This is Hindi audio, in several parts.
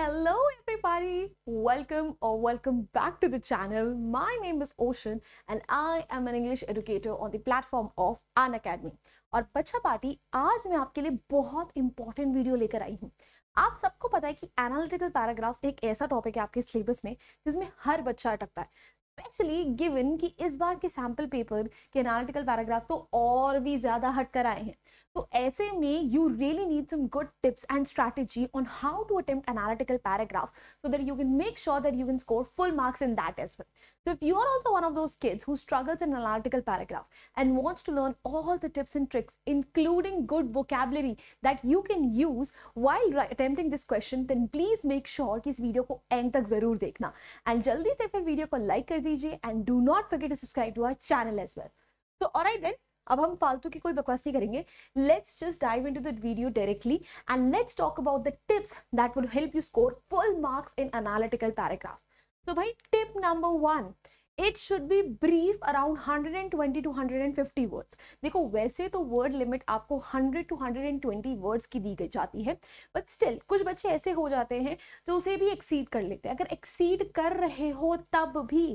Hello everybody, welcome or welcome back to the channel. My name is Ocean and I am an English educator on the platform of An Academy. और बच्चा पार्टी आज मैं आपके लिए बहुत इंपॉर्टेंट वीडियो लेकर आई हूँ आप सबको पता है कि एनालिटिकल पैराग्राफ एक ऐसा टॉपिक है आपके सिलेबस में जिसमें हर बच्चा अटकता है स्पेशली गिवन कि इस बार के सैम्पल पेपर के एनालिटिकल पैराग्राफ तो और भी ज़्यादा हट कर आए हैं तो ऐसे में you really need some good tips and strategy on how to attempt analytical paragraph so that you can make sure that you can score full marks in that as well so if you are also one of those kids who struggles in analytical paragraph and wants to learn all the tips and tricks, including good vocabulary that you can use while attempting this question, then please make sure कि इस वीडियो को एंड तक जरूर देखना एंड जल्दी से फिर वीडियो को लाइक कर दीजिए and do not forget to subscribe to our channel as well so alright then अब हम फालतू की कोई बकवास नहीं करेंगे let's just dive in to the video directly and let's talk about the tips that would help you score full marks in analytical paragraph so भाई tip number one it should be brief around 120 to 150 words देखो वैसे तो वर्ड लिमिट आपको 100 टू 120 वर्ड्स की दी गई जाती है बट स्टिल कुछ बच्चे ऐसे हो जाते हैं तो उसे भी एक्सीड कर लेते हैं अगर एक्सीड कर रहे हो तब भी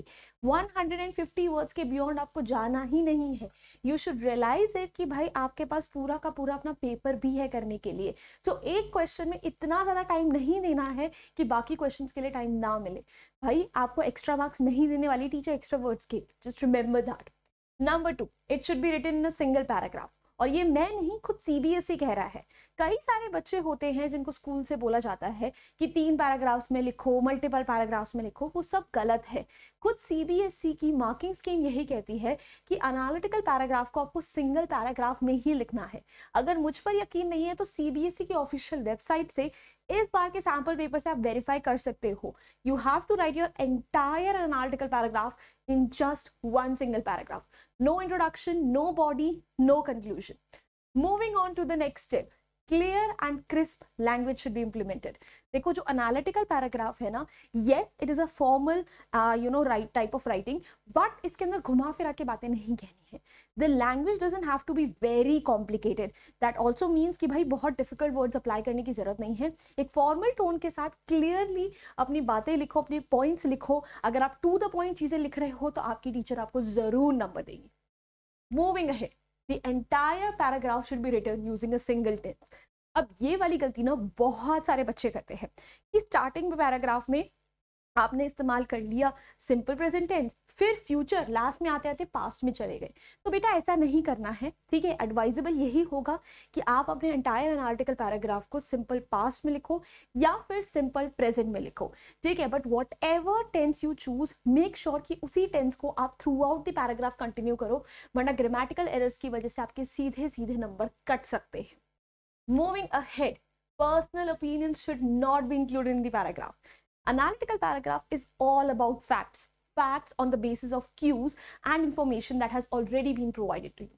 150 वर्ड्स के बियॉन्ड आपको जाना ही नहीं है यू शुड रियलाइज इट कि भाई आपके पास पूरा का पूरा अपना पेपर भी है करने के लिए सो so, एक क्वेश्चन में इतना ज़्यादा टाइम नहीं देना है कि बाकी क्वेश्चन के लिए टाइम ना मिले भाई आपको एक्स्ट्रा मार्क्स नहीं देने वाली टीचर एक्स्ट्रा वर्ड्स के just remember that number two it should be written in a single paragraph और ये मैं नहीं खुद सीबीएसई कह रहा है कई सारे बच्चे होते हैं जिनको स्कूल से बोला जाता है कि तीन पैराग्राफ्स में लिखो मल्टीपल पैराग्राफ्स में लिखो वो सब गलत है खुद सीबीएसई की मार्किंग स्कीम यही कहती है कि एनालिटिकल पैराग्राफ को आपको सिंगल पैराग्राफ में ही लिखना है अगर मुझ पर यकीन नहीं है तो सीबीएसई की ऑफिशियल वेबसाइट से इस बार के सैम्पल पेपर से आप वेरीफाई कर सकते हो you have to write your entire analytical paragraph in just one single paragraph no introduction no body no conclusion moving on to the next step clear and crisp language should be implemented देखो जो अनालिटिकल पैराग्राफ है ना yes it is a formal you know right type of writing but इसके अंदर घुमा फिरा के बातें नहीं कहनी है the language doesn't have to be very complicated that also means कि भाई बहुत डिफिकल्ट वर्ड्स अप्लाई करने की जरूरत नहीं है एक फॉर्मल टोन के साथ क्लियरली अपनी बातें लिखो अपने पॉइंट्स लिखो अगर आप टू द पॉइंट चीज़ें लिख रहे हो तो आपकी टीचर आपको ज़रूर नंबर देंगी moving ahead the entire paragraph should be written using a single tense अब ये वाली गलती ना बहुत सारे बच्चे करते हैं कि स्टार्टिंग में पैराग्राफ में आपने इस्तेमाल कर लिया सिंपल प्रेजेंट टेंस फिर फ्यूचर लास्ट में आते आते पास्ट में चले गए तो बेटा ऐसा नहीं करना है ठीक है एडवाइजेबल यही होगा कि आप अपने एंटायर एनालिटिकल पैराग्राफ को सिंपल पास्ट में लिखो या फिर सिंपल प्रेजेंट में लिखो ठीक है but whatever tense you choose make sure कि उसी टेंस को आप throughout the paragraph continue करो वरना ग्रामेटिकल एरर्स की वजह से आपके सीधे सीधे नंबर कट सकते हैं moving ahead personal opinion should not be included in the paragraph analytical paragraph is all about facts facts on the basis of cues and information that has already been provided to you.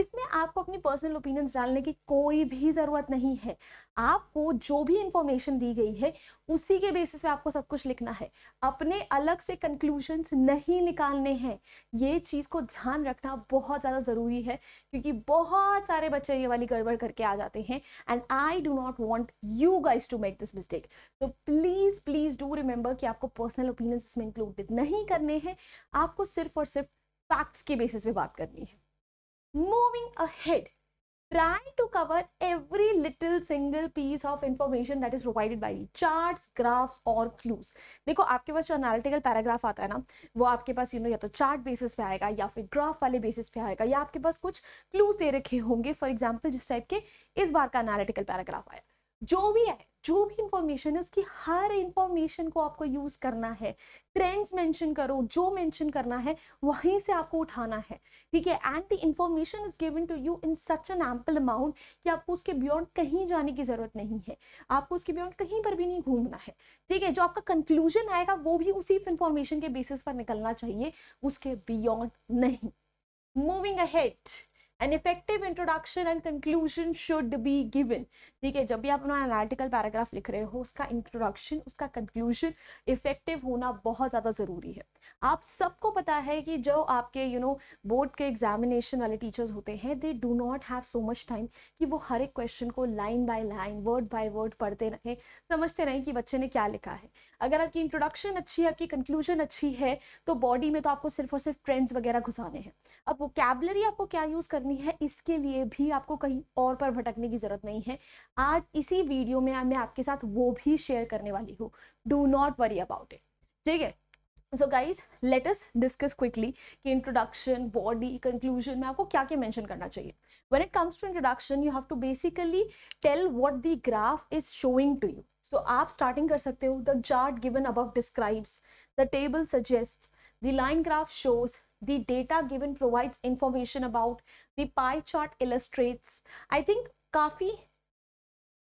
इसमें आपको अपनी पर्सनल ओपिनियंस डालने की कोई भी ज़रूरत नहीं है आपको जो भी इंफॉर्मेशन दी गई है उसी के बेसिस पे आपको सब कुछ लिखना है अपने अलग से कंक्लूजन्स नहीं निकालने हैं ये चीज़ को ध्यान रखना बहुत ज़्यादा ज़रूरी है क्योंकि बहुत सारे बच्चे ये वाली गड़बड़ करके आ जाते हैं and I do not want you guys to make this mistake तो प्लीज़ प्लीज़ डू रिमेंबर कि आपको पर्सनल ओपिनियंस इसमें इंक्लूडेड नहीं करने हैं आपको सिर्फ और सिर्फ फैक्ट्स के बेसिस पे बात करनी है Moving ahead, try to cover every little single piece of information that is provided by charts graphs और clues देखो आपके पास जो एनालिटिकल पैराग्राफ आता है ना वो आपके पास यू you नो know, या तो चार्ट बेसिस पे आएगा या फिर ग्राफ वाले बेसिस पे आएगा या आपके पास कुछ क्लूज दे रखे होंगे फॉर एग्जाम्पल जिस टाइप के इस बार का एनालिटिकल पैराग्राफ आया जो भी है जो भी इंफॉर्मेशन है उसकी हर इंफॉर्मेशन को आपको यूज करना है ट्रेंड्स मेंशन करो जो मेंशन करना है वहीं से आपको उठाना है ठीक है and the information is given to you in such an ample amount कि आपको उसके बियॉन्ड कहीं जाने की जरूरत नहीं है आपको उसके बियॉन्ड कहीं पर भी नहीं घूमना है ठीक है जो आपका कंक्लूजन आएगा वो भी उसी इंफॉर्मेशन के बेसिस पर निकलना चाहिए उसके बियॉन्ड नहीं moving ahead an effective introduction and conclusion should be given ठीक है जब भी आप अपना एनालिटिकल पैराग्राफ लिख रहे हो उसका इंट्रोडक्शन उसका कंक्लूजन इफेक्टिव होना बहुत ज़्यादा ज़रूरी है आप सबको पता है कि जो आपके यू नो बोर्ड के एग्जामिनेशन वाले टीचर्स होते हैं they do not have so much time कि वो हर एक क्वेश्चन को line by line word by word पढ़ते रहें समझते रहें कि बच्चे ने क्या लिखा है अगर आपकी इंट्रोडक्शन अच्छी है आपकी कंक्लूजन अच्छी है तो बॉडी में तो आपको सिर्फ और सिर्फ ट्रेंड्स वगैरह घुसाने हैं अब वो आपको क्या यूज़ करनी करनी है इसके लिए भी आपको कहीं और पर भटकने की ज़रूरत नहीं है आज इसी वीडियो में मैं आपके साथ वो भी शेयर करने वाली हूँ do not worry about it ठीक है so guys let us discuss quickly कि इंट्रोडक्शन बॉडी कंक्लूजन में आपको क्या क्या मेंशन करना चाहिए when it comes to introduction you have to basically tell what the graph is showing to you so आप स्टार्टिंग कर सकते हो the chart given above describes the table suggest the line graph shows the data given provides information about the pie chart illustrates i think काफ़ी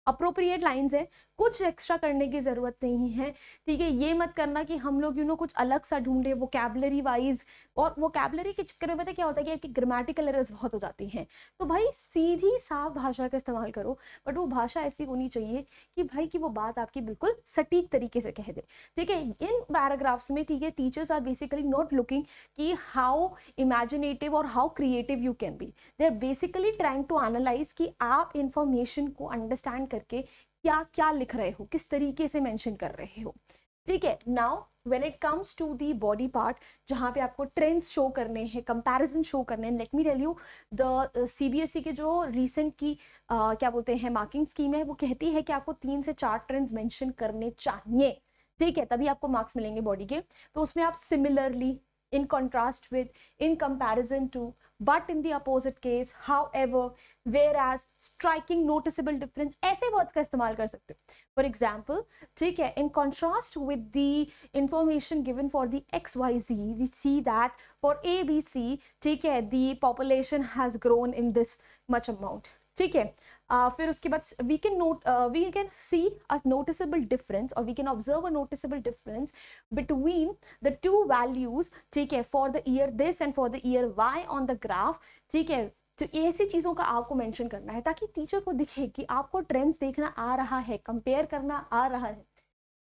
appropriate lines है कुछ एक्स्ट्रा करने की ज़रूरत नहीं है ठीक है ये मत करना कि हम लोग यू नो कुछ अलग सा ढूंढे वो कैबलरी वाइज और वो कैबलरी के चक्कर में पता क्या होता है कि आपकी ग्रामेटिकल एरर्स बहुत हो जाती हैं तो भाई सीधी साफ भाषा का इस्तेमाल करो बट वो भाषा ऐसी होनी चाहिए कि भाई की वो बात आपकी बिल्कुल सटीक तरीके से कह दे ठीक है इन पैराग्राफ्स में ठीक है teachers are basically not looking कि हाउ इमेजिनेटिव और how creative you can be they are basically trying to analyse कि आप इंफॉर्मेशन को अंडरस्टैंड करके क्या क्या लिख रहे हो किस तरीके से मैंशन कर रहे हो ठीक है now when it comes to the body part जहाँ पे आपको ट्रेंड्स शो करने हैं कंपेरिजन शो करने हैं let me tell you the ई के जो रिसेंट की uh, क्या बोलते हैं मार्किंग स्कीम है वो कहती है कि आपको तीन से चार ट्रेंड्स मैंशन करने चाहिए ठीक है तभी आपको मार्क्स मिलेंगे बॉडी के तो उसमें आप similarly in contrast with in comparison to but in the opposite case however whereas striking noticeable difference ऐसे वर्ड्स का इस्तेमाल कर सकते हो फॉर एग्जाम्पल ठीक है in contrast with the information given for the X Y Z we see that for A B C ठीक है the population has grown in this much amount ठीक है uh, फिर उसके बाद we can note we can see a noticeable difference और we can observe a noticeable difference between the two values ठीक है for the year this and for the year Y on the graph ठीक है तो ऐसी चीज़ों का आपको मेंशन करना है ताकि टीचर को दिखे कि आपको ट्रेंड्स देखना आ रहा है कंपेयर करना आ रहा है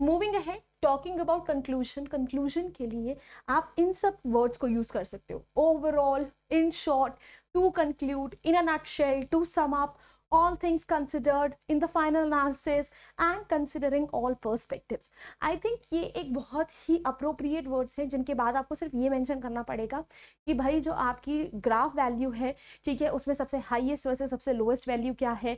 मूविंग है टॉकिंग अबाउट कंक्लूजन कंक्लूजन के लिए आप इन सब वर्ड्स को यूज कर सकते हो overall in short to conclude in a nutshell to sum up all things considered in the final analysis and considering all perspectives. I think ye ek bahut hi appropriate words हैं jinke baad aapko sirf ye mention karna padega ki bhai jo aapki graph value hai theek hai usme sabse highest versus sabse lowest value kya hai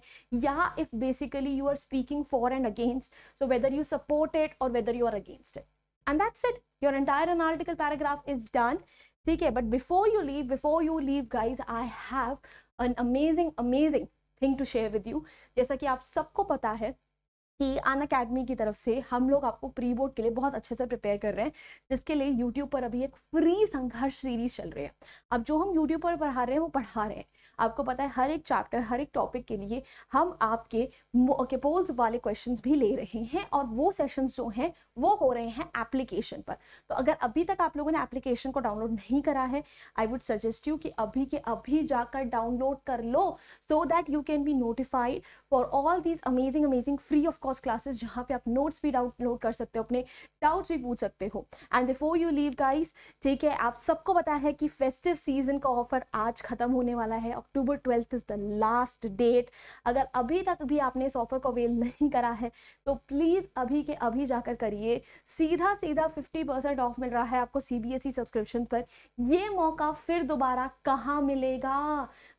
ya if basically you are speaking for and against so whether you support it or whether you are against it. And that's it. Your entire analytical paragraph is done. theek hai but before you leave before you leave guys i have an amazing amazing thing to share with you जैसा कि आप सबको पता है कि अन अकेडमी की तरफ से हम लोग आपको प्री बोर्ड के लिए बहुत अच्छे से प्रिपेयर कर रहे हैं जिसके लिए यूट्यूब पर अभी एक फ्री संघर्ष सीरीज चल रही है अब जो हम यूट्यूब पर पढ़ा रहे हैं वो पढ़ा रहे हैं आपको पता है हर एक चैप्टर हर एक टॉपिक के लिए हम आपके के पोल्स वाले क्वेश्चंस भी ले रहे हैं और वो सेशंस जो हैं वो हो रहे हैं एप्लीकेशन पर तो अगर अभी तक आप लोगों ने एप्लीकेशन को डाउनलोड नहीं करा है आई वुड सजेस्ट यू कि अभी के अभी जाकर डाउनलोड कर लो so that you can be notified for all these amazing amazing free of course classes जहाँ पे आप नोट्स भी डाउनलोड कर सकते हो अपने डाउट्स भी पूछ सकते हो and before you leave guys ठीक है आप सबको पता है कि फेस्टिव सीजन का ऑफर आज खत्म होने वाला है October twelfth is the last date अगर अभी तक भी आपने इस ऑफर को अवेल नहीं करा है तो प्लीज़ अभी के अभी जाकर करिए सीधा सीधा फिफ्टी परसेंट ऑफ मिल रहा है आपको C B S E subscription पर यह मौका फिर दोबारा कहाँ मिलेगा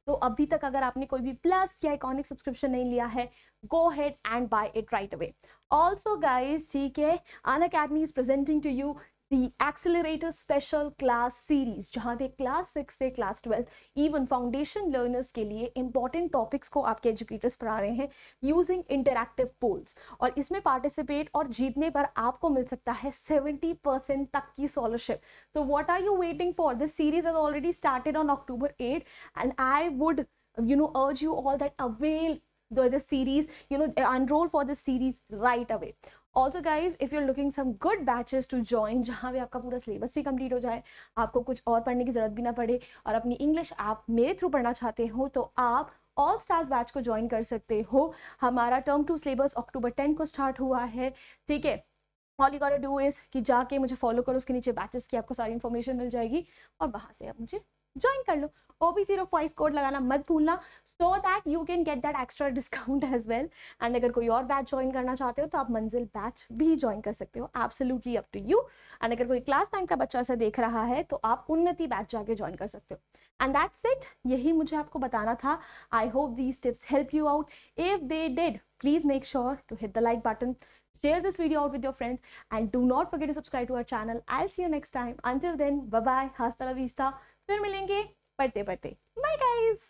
तो अभी तक अगर आपने कोई भी प्लस या इकॉनिक सब्सक्रिप्शन नहीं लिया है go ahead and buy it right away also guys ठीक है Unacademy is presenting to you the Accelerator Special Class Series जहाँ पे क्लास सिक्स से class twelfth even foundation learners के लिए इंपॉर्टेंट टॉपिक्स को आपके एजुकेटर्स पढ़ा रहे हैं यूजिंग इंटरक्टिव पोल्स और इसमें पार्टिसिपेट और जीतने पर आपको मिल सकता है सेवेंटी परसेंट तक की scholarship so what are you waiting for this series is already started on October eight and I would you know urge you all that avail the, the series, you know, enroll uh, for the series right away. Also guys if you are looking some good batches to join जहाँ पे आपका पूरा सिलेबस भी कंप्लीट हो जाए आपको कुछ और पढ़ने की ज़रूरत भी ना पड़े और अपनी इंग्लिश आप मेरे थ्रू पढ़ना चाहते हो तो आप ऑल स्टार्स बैच को ज्वाइन कर सकते हो हमारा term two syllabus October ten को स्टार्ट हुआ है ठीक है all you gotta do is कि जाके मुझे फॉलो करो उसके नीचे बैचेस की आपको सारी इन्फॉर्मेशन मिल जाएगी और वहाँ से आप मुझे ज्वाइन कर लो O B zero five code लगाना मत भूलना so that you can get that extra discount as well एंड अगर कोई और बैच ज्वाइन करना चाहते हो तो आप मंजिल बैच भी ज्वाइन कर सकते हो absolutely up to you and अगर कोई क्लास नाइन का बच्चा से देख रहा है तो आप उन्नति बैच जाके ज्वाइन कर सकते हो एंड दैट्स इट यही मुझे आपको बताना था I hope these tips help you out if they did please make sure to hit the like button share this video out with your friends and do not forget to subscribe to our channel i'll see you next time until then bye bye hasta la vista फिर मिलेंगे पढ़ते पढ़ते बाय गाइज़